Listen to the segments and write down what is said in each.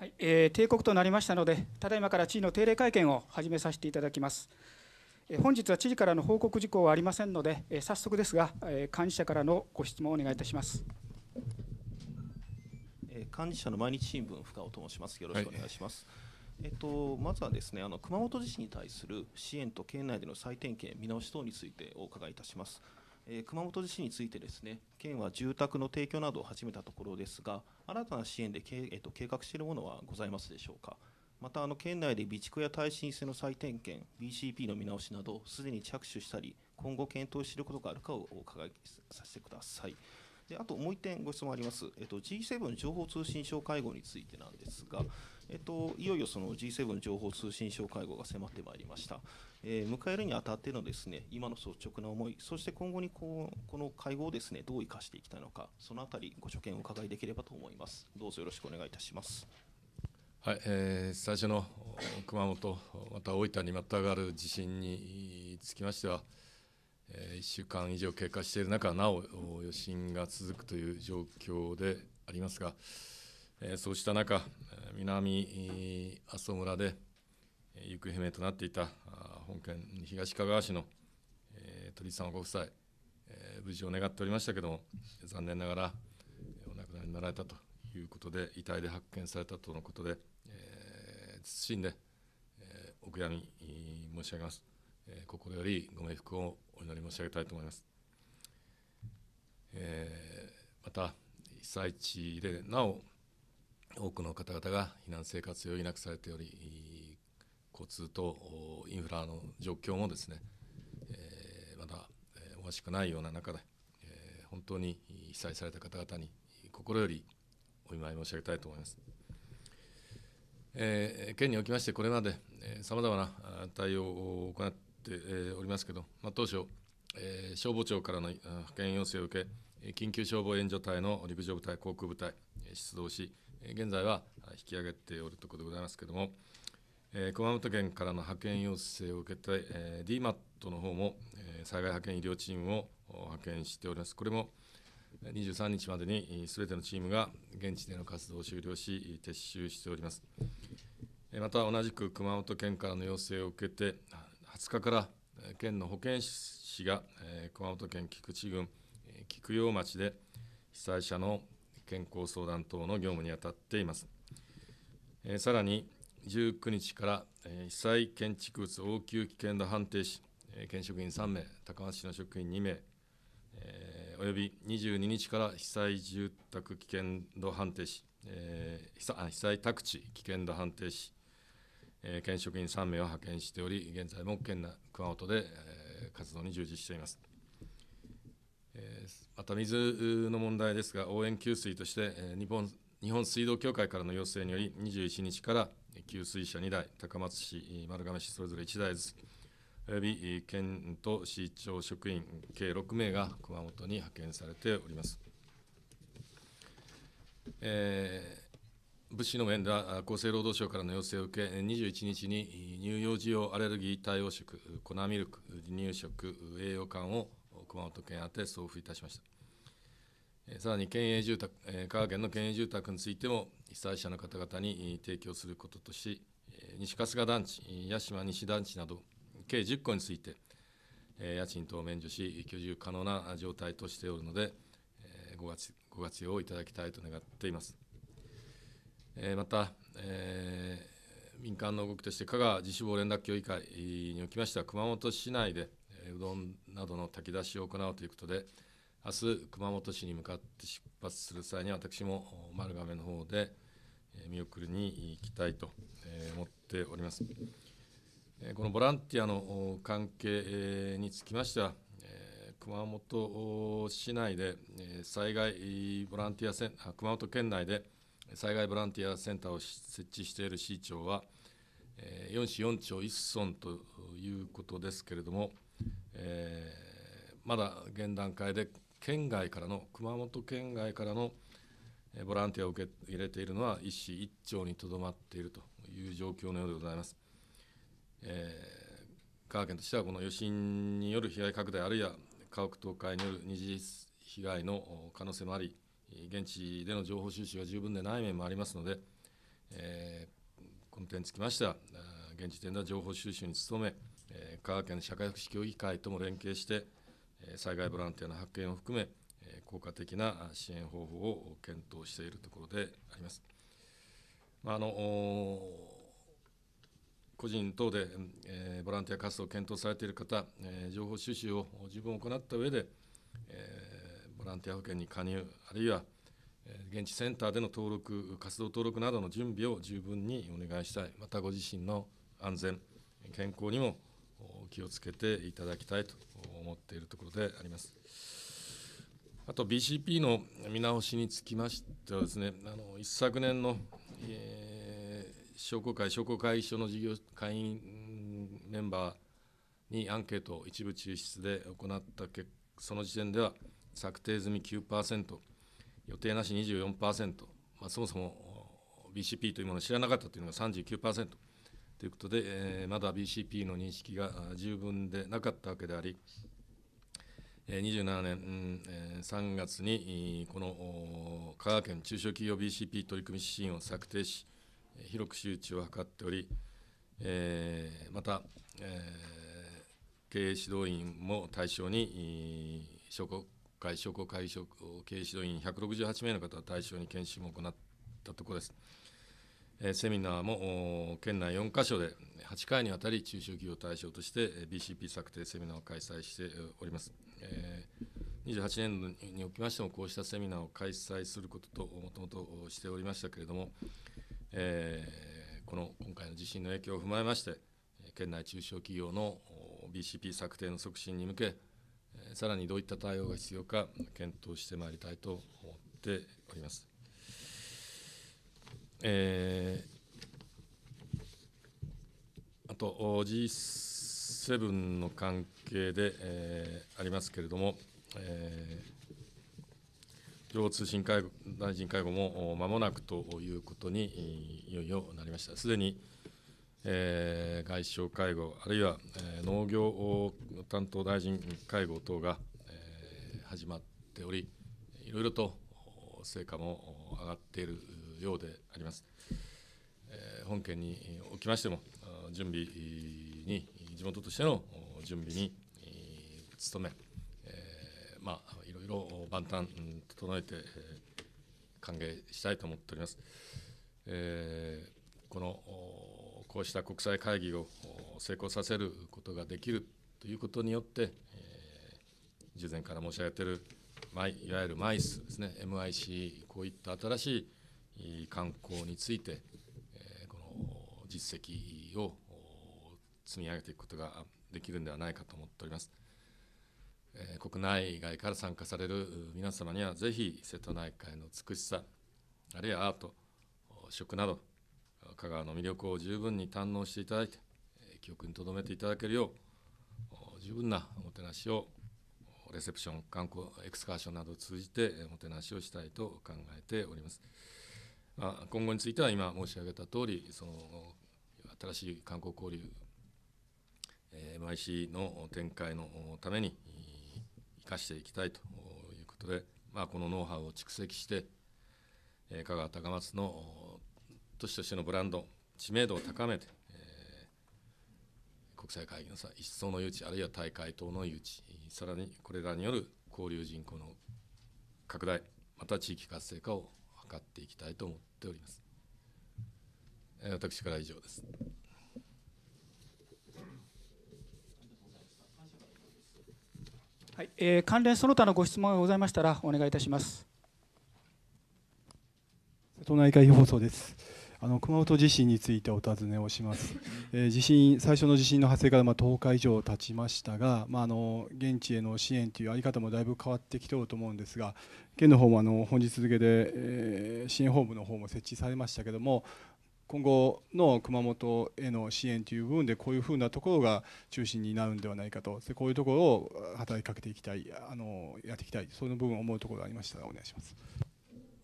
はい、えー、定刻となりましたので、ただいまから知事の定例会見を始めさせていただきます。えー、本日は知事からの報告事項はありませんので、えー、早速ですが、えー、幹事社からのご質問をお願いいたします。えー、幹事社の毎日新聞深尾と申します。よろしくお願いします。はい、えっ、と、まずはですねあの熊本地震に対する支援と県内での再点検、見直し等についてお伺いいたします。え熊本地震についてですね県は住宅の提供などを始めたところですが新たな支援でけ、えー、と計画しているものはございますでしょうかまたあの県内で備蓄や耐震性の再点検 BCP の見直しなどすでに着手したり今後検討していることがあるかをお伺いさせてください。であともう1点ご質問あります、えっと、G7 情報通信省会合についてなんですが、えっと、いよいよその G7 情報通信相会合が迫ってまいりました、えー、迎えるにあたってのですね今の率直な思い、そして今後にこうこの会合をですねどう生かしていきたいのか、そのあたり、ご所見をお伺いできればと思います。どうぞよろしくお願いいたします。はいえー、最初の熊本、また大分にまたがる地震につきましては、えー、1週間以上経過している中、なお余震が続くという状況でありますが、えー、そうした中、南阿蘇村で行方不明となっていた本県東かがわ市の、えー、鳥んご夫妻、えー、無事を願っておりましたけども、残念ながらお亡くなりになられたということで、遺体で発見されたとのことで、えー、謹んで、えー、お悔やみ申し上げます。えー、心よりご冥福をお祈り申し上げたいと思います。えー、また被災地でなお多くの方々が避難生活を余儀なくされており交通とインフラの状況もですね、えまだおかしくないような中で、え本当に被災された方々に心よりお見舞い申し上げたいと思います。え県におきましてこれまでさまざまな対応を行っておりますけど、まあ、当初、え消防庁からの派遣要請を受け緊急消防援助隊の陸上部隊航空部隊出動し現在は引き上げておるところでございますけれども、えー、熊本県からの派遣要請を受けて、えー、DMAT の方も、えー、災害派遣医療チームを派遣しております。これも23日までにすべてのチームが現地での活動を終了し、撤収しております。また同じく熊本県からの要請を受けて、20日から県の保健師が熊本県菊池郡菊陽町で被災者の健康相談等の業務に当たっています。えー、さらに、19日から、えー、被災建築物応急危険度判定士、えー、県職員3名、高松市の職員2名、えー、および22日から被災住宅危険度判定士、えー、被災被災宅地危険度判定士、えー、県職員3名を派遣しており、現在も県内熊本で、えー、活動に従事しています。また水の問題ですが、応援給水として日本日本水道協会からの要請により、21日から給水車2台、高松市、丸亀市それぞれ1台ずつ、および県と市長職員計6名が熊本に派遣されております。えー、物資の面では厚生労働省からの要請を受け、21日に乳幼児用アレルギー対応食、粉ミルク、離乳食、栄養缶を熊本県宛て送付いたしました。さらに県営住宅、香川県の県営住宅についても、被災者の方々に提供することとし、西春日団地、屋島西団地など、計10個について、家賃等を免除し、居住可能な状態としておるので、ご活ご活用をいただきたいと願っています。また、えー、民間の動きとして、香川自主防連絡協議会におきましては、熊本市内で、うどんなどの炊き出しを行うということで明日熊本市に向かって出発する際に私も丸亀の方で見送りに行きたいと思っております。このボランティアの関係につきましては熊本市内で災害ボランティアセン熊本県内で災害ボランティアセンターを設置している市長は4市4町1村ということですけれどもえー、まだ現段階で県外からの熊本県外からのボランティアを受け入れているのは1市1町にとどまっているという状況のようでございます。えー、香川県としてはこの余震による被害拡大あるいは家屋倒壊による二次被害の可能性もあり現地での情報収集が十分でない面もありますので、えー、この点につきましては現時点では情報収集に努め香川県社会福祉協議会とも連携して、災害ボランティアの発見を含め、効果的な支援方法を検討しているところであります。まあ、の個人等で、えボランティア活動を検討されている方、え情報収集を十分行った上で、えボランティア保険に加入、あるいは、現地センターでの登録、活動登録などの準備を十分にお願いしたい、またご自身の安全、健康にも気をつけていただきたいと思っているところであります。あと BCP の見直しにつきましてはですね、あの一昨年の、えー、商工会、商工会議所の事業会員メンバーにアンケートを一部抽出で行った結果、その時点では策定済み9%、予定なし24%、まあ、そもそも BCP というものを知らなかったというのが39%。ということで、えー、まだ BCP の認識が十分でなかったわけであり、27年3月にこの香川県中小企業 BCP 取り組み指針を策定し、広く周知を図っており、えー、また、えー、経営指導員も対象に、商工会、商工会、商経営指導員168名の方を対象に研修も行ったところです。セミナーも県内4カ所で8回にわたり中小企業対象として BCP 策定セミナーを開催しております。28年度におきましてもこうしたセミナーを開催することともともとしておりましたけれども、えこの今回の地震の影響を踏まえまして県内中小企業の BCP 策定の促進に向けさらにどういった対応が必要か検討してまいりたいと思っております。えー、あと G7 の関係で、えー、ありますけれども、えー、情報通信会大臣会合もまもなくということにいよいよなりました。すでに、えー、外相会合、あるいは、えー、農業担当大臣会合等が、えー、始まっており、いろいろと成果も上がっているようであります。本件におきましても、準備に、地元としての準備に努め、まあ、いろいろ万端整えて歓迎したいと思っております。このこうした国際会議を成功させることができるということによって、従前から申し上げているいわゆる MICE ですね MIC こういった新しい観光について、この実績を積み上げていくことができるんではないかと思っております。国内外から参加される皆様には、ぜひ瀬戸内海の美しさ、あるいはアート、食など、香川の魅力を十分に堪能していただいて、記憶に留めていただけるよう、十分なおもてなしをレセプション、観光、エクスカーションなどを通じておもてなしをしたいと考えております。まあ、今後については今申し上げた通りその新しい観光交流 MIC の展開のために生かしていきたいということで、まあ、このノウハウを蓄積して香川高松の都市としてのブランド知名度を高めて国際会議の一層の誘致あるいは大会等の誘致さらにこれらによる交流人口の拡大また地域活性化をかっていきたいと思っております。私から以上です。はい、えー、関連その他のご質問がございましたらお願いいたします。都内会議放送です。あの熊本地震についてお尋ねをします、えー、地震最初の地震の発生からま10日以上経ちましたが、まああ、の現地への支援という在り方もだいぶ変わってきておると思うんですが県の方もあの本日付で、えー、支援本部の方も設置されましたけども今後の熊本への支援という部分でこういうふうなところが中心になるんではないかとこういうところを働きかけていきたいあのやっていきたいその部分を思うところがありましたらお願いします。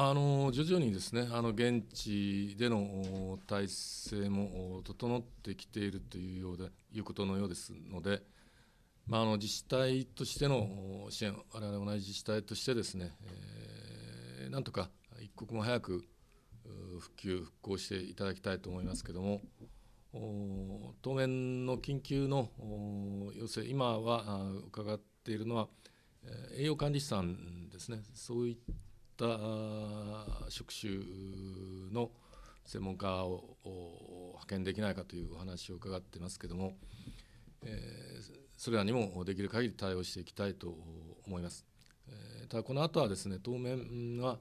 あの徐々にですねあの現地での体制も整ってきているというようでいうことのようですので、まあ、あの自治体としての支援我々同じ自治体としてですね、えー、なんとか一刻も早く復旧復興していただきたいと思いますけども当面の緊急の要請今は伺っているのは栄養管理士さんですねそういっった職種の専門家を派遣できないかというお話を伺ってますけども、えそれらにもできる限り対応していきたいと思います。えただこの後はですね当面は、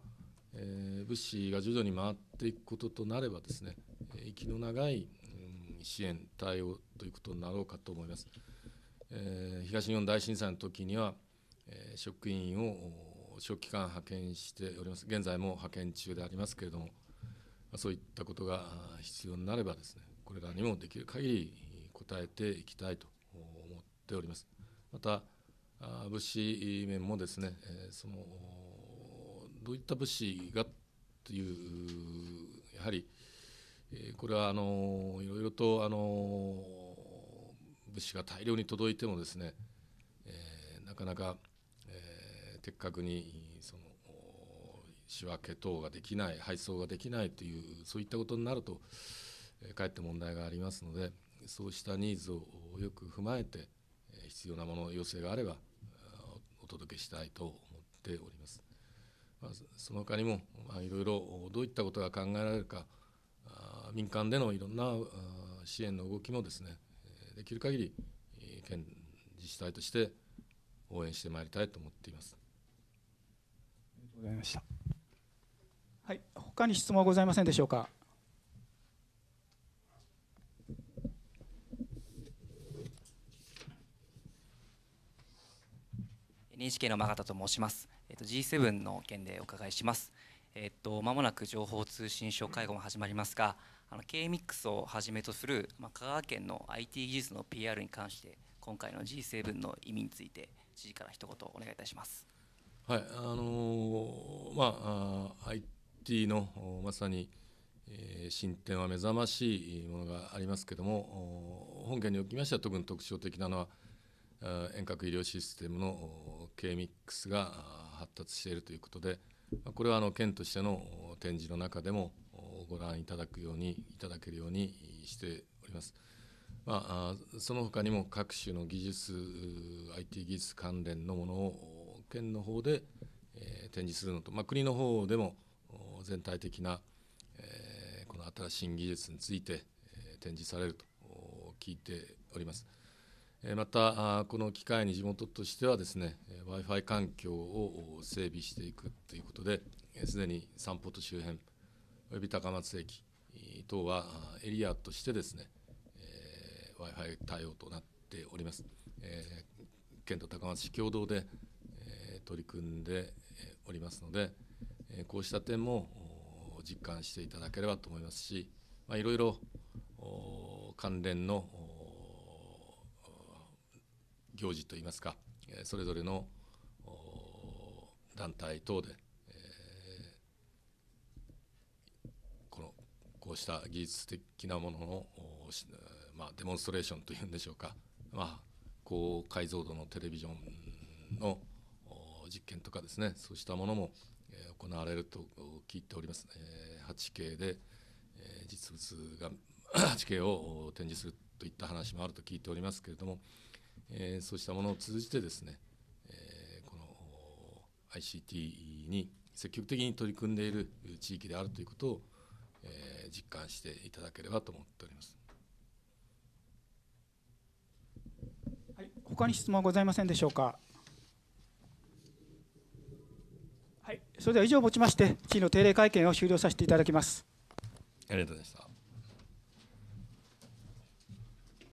え物資が徐々に回っていくこととなればですね息の長い、支援対応ということになろうかと思います。え東日本大震災の時には、え職員を長期間派遣しております現在も派遣中でありますけれどもそういったことが必要になればですねこれらにもできる限り応えていきたいと思っておりますまた物資面もですねそのどういった物資がというやはりこれはあのいろいろとあの物資が大量に届いてもですねなかなか的確にその仕分け等ができない配送ができないというそういったことになるとかえって問題がありますのでそうしたニーズをよく踏まえて必要なもの要請があればお届けしたいと思っております。まあ、その他にもいろいろどういったことが考えられるか民間でのいろんな支援の動きもですねできる限り県自治体として応援してまいりたいと思っています。ございました。はい、他に質問はございませんでしょうか。NHK の真方と申します。えっと G7 の件でお伺いします。えっとまもなく情報通信省会合も始まりますが、あの K-MIX をはじめとするまあ香川県の IT 技術の PR に関して今回の G7 の意味について知事から一言お願いいたします。はいあのー、まあ、IT のまさに、えー、進展は目覚ましいものがありますけども本件におきましては特に特徴的なのは遠隔医療システムの K ミックスが発達しているということでこれはあの県としての展示の中でもご覧いただくようにいただけるようにしております。まあ、その他にも各種の技術 IT 技術関連のものを県の方で、えー、展示するのと、まあ、国の方でも全体的な、えー、この新しい技術について、えー、展示されると聞いております。えー、またこの機会に地元としてはですね w i f i 環境を整備していくということですでに散歩と周辺および高松駅等はエリアとしてですね、えー、w i f i 対応となっております。えー、県と高松市共同で取り組んでおりますので、こうした点も実感していただければと思いますし、まいろいろ関連の行事といいますか、それぞれの団体等で、このこうした技術的なものの、まデモンストレーションというんでしょうか、ま高解像度のテレビジョンの実験とかですねそうしたものも、え行われると聞いております、え 8K で、え実物が 8K を展示するといった話もあると聞いておりますけれども、えそうしたものを通じてですね、えこの ICT に積極的に取り組んでいる地域であるということを、え実感していただければと思っております。はい、他に質問はございませんでしょうか。それでは以上をもちまして、地位の定例会見を終了させていただきます。ありがとうございました。